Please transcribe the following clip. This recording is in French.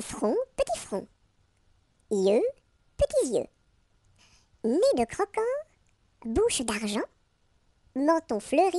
Front, petit front. Yeux, petits yeux. Nez de croquant, bouche d'argent, menton fleuri,